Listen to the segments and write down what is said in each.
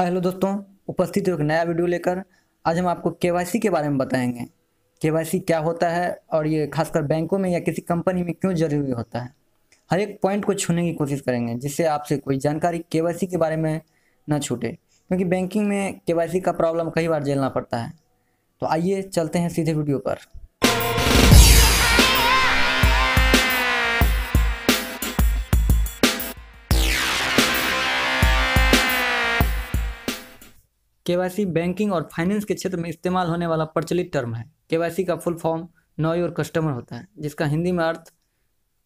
hi hello दोस्तों उपस्थित हो एक नया वीडियो लेकर आज हम आपको के के बारे में बताएंगे के क्या होता है और ये खासकर बैंकों में या किसी कंपनी में क्यों जरूरी होता है हर एक पॉइंट को छूने की कोशिश करेंगे जिससे आपसे कोई जानकारी के के बारे में ना छूटे क्योंकि बैंकिंग में के का प्रॉब्लम कई बार झेलना पड़ता है तो आइए चलते हैं सीधे वीडियो पर केवाईसी बैंकिंग और फाइनेंस के क्षेत्र में इस्तेमाल होने वाला प्रचलित टर्म है केवाईसी का full form know your customer होता है जिसका हिंदी में अर्थ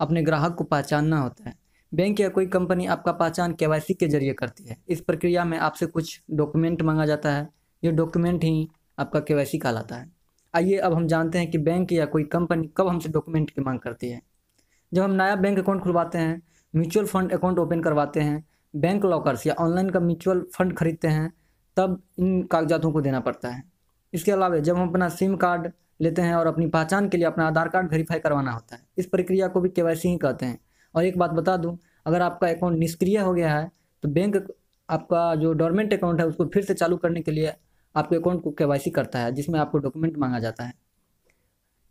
अपने ग्राहक को पहचानना होता है बैंक या कोई कंपनी आपका पहचान के के जरिए करती है इस प्रक्रिया में आपसे कुछ डॉक्यूमेंट मांगा जाता है ये डॉक्यूमेंट ही आपका के कहलाता है आइए अब हम जानते हैं कि बैंक या कोई कंपनी कब हमसे डॉक्यूमेंट की मांग करती है जब हम नया बैंक अकाउंट खुलवाते हैं म्यूचुअल फंड अकाउंट ओपन करवाते हैं बैंक लॉकर्स या ऑनलाइन का म्यूचुअल फंड खरीदते हैं तब इन कागजातों को देना पड़ता है इसके अलावा जब हम अपना सिम कार्ड लेते हैं और अपनी पहचान के लिए अपना आधार कार्ड वेरीफाई करवाना होता है इस प्रक्रिया को भी के ही कहते हैं और एक बात बता दूँ अगर आपका अकाउंट निष्क्रिय हो गया है तो बैंक आपका जो डोरमेंट अकाउंट है उसको फिर से चालू करने के लिए आपके अकाउंट को के करता है जिसमें आपको डॉक्यूमेंट मांगा जाता है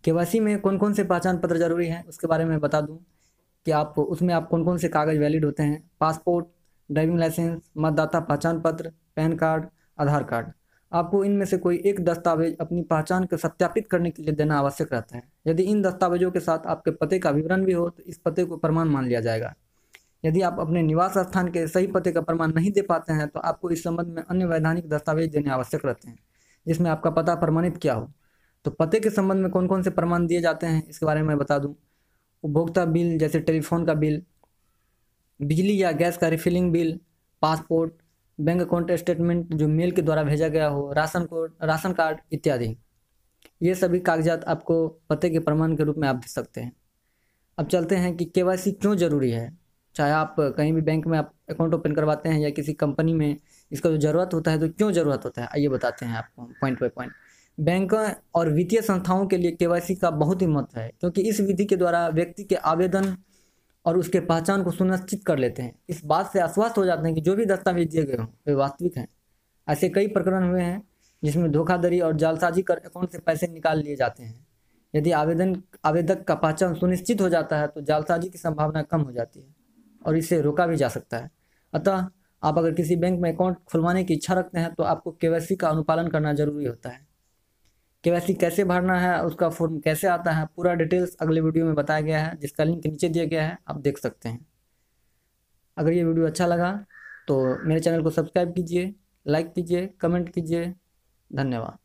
के में कौन कौन से पहचान पत्र जरूरी हैं उसके बारे में बता दूँ कि आप उसमें आप कौन कौन से कागज़ वैलिड होते हैं पासपोर्ट ड्राइविंग लाइसेंस मतदाता पहचान पत्र पैन कार्ड आधार कार्ड आपको इनमें से कोई एक दस्तावेज अपनी पहचान को सत्यापित करने के लिए देना आवश्यक रहता है यदि इन दस्तावेजों के साथ आपके पते का विवरण भी हो तो इस पते को प्रमाण मान लिया जाएगा यदि आप अपने निवास स्थान के सही पते का प्रमाण नहीं दे पाते हैं तो आपको इस संबंध में अन्य वैधानिक दस्तावेज देने आवश्यक रहते हैं जिसमें आपका पता प्रमाणित क्या हो तो पते के संबंध में कौन कौन से प्रमाण दिए जाते हैं इसके बारे में बता दूँ उपभोक्ता बिल जैसे टेलीफोन का बिल बिजली या गैस का refilling bill passport bank account statement जो मेल के द्वारा भेजा गया हो राशन कोड राशन कार्ड इत्यादि ये सभी कागजात आपको पते के प्रमाण के रूप में आप दे सकते हैं अब चलते हैं कि के क्यों ज़रूरी है चाहे आप कहीं भी बैंक में आप अकाउंट ओपन करवाते हैं या किसी कंपनी में इसका जो ज़रूरत होता है तो क्यों ज़रूरत होता है आइए बताते हैं आपको पॉइंट बाई पॉइंट बैंक और वित्तीय संस्थाओं के लिए के का बहुत ही महत्व है क्योंकि इस विधि के द्वारा व्यक्ति के आवेदन और उसके पहचान को सुनिश्चित कर लेते हैं इस बात से आश्वस्त हो जाते हैं कि जो भी दस्तावेज दिए गए हों वे वास्तविक हैं ऐसे कई प्रकरण हुए हैं जिसमें धोखाधड़ी और जालसाजी कर अकाउंट से पैसे निकाल लिए जाते हैं यदि आवेदन आवेदक का पहचान सुनिश्चित हो जाता है तो जालसाजी की संभावना कम हो जाती है और इसे रोका भी जा सकता है अतः आप अगर किसी बैंक में अकाउंट खुलवाने की इच्छा रखते हैं तो आपको के का अनुपालन करना जरूरी होता है के कैसे भरना है उसका फॉर्म कैसे आता है पूरा डिटेल्स अगले वीडियो में बताया गया है जिसका लिंक नीचे दिया गया है आप देख सकते हैं अगर ये वीडियो अच्छा लगा तो मेरे चैनल को सब्सक्राइब कीजिए लाइक कीजिए कमेंट कीजिए धन्यवाद